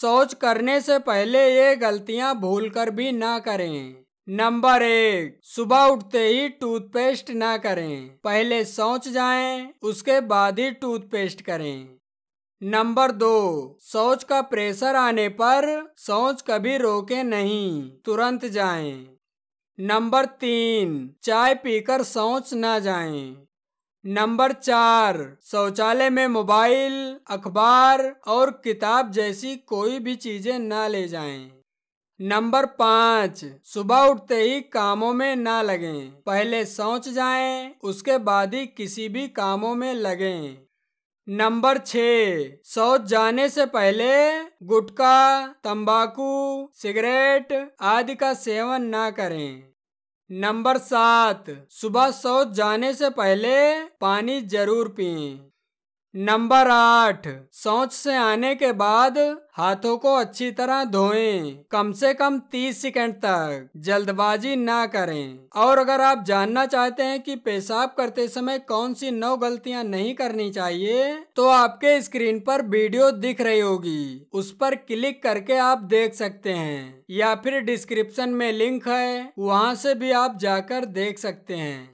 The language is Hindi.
शौच करने से पहले ये गलतियाँ भूल कर भी ना करें नंबर एक सुबह उठते ही टूथपेस्ट ना करें पहले शौच जाएं, उसके बाद ही टूथपेस्ट करें नंबर दो शौच का प्रेशर आने पर शौच कभी रोके नहीं तुरंत जाएं। नंबर तीन चाय पीकर शौच ना जाएं। नंबर चार शौचालय में मोबाइल अखबार और किताब जैसी कोई भी चीजें ना ले जाएं। नंबर पाँच सुबह उठते ही कामों में ना लगें। पहले सोच जाएं, उसके बाद ही किसी भी कामों में लगें। नंबर छ शौच जाने से पहले गुटखा तंबाकू, सिगरेट आदि का सेवन ना करें नंबर सात सुबह शौच जाने से पहले पानी जरूर पिए नंबर आठ शौच से आने के बाद हाथों को अच्छी तरह धोएं, कम से कम 30 सेकंड तक जल्दबाजी ना करें और अगर आप जानना चाहते हैं कि पेशाब करते समय कौन सी नौ गलतियां नहीं करनी चाहिए तो आपके स्क्रीन पर वीडियो दिख रही होगी उस पर क्लिक करके आप देख सकते हैं या फिर डिस्क्रिप्शन में लिंक है वहां से भी आप जाकर देख सकते हैं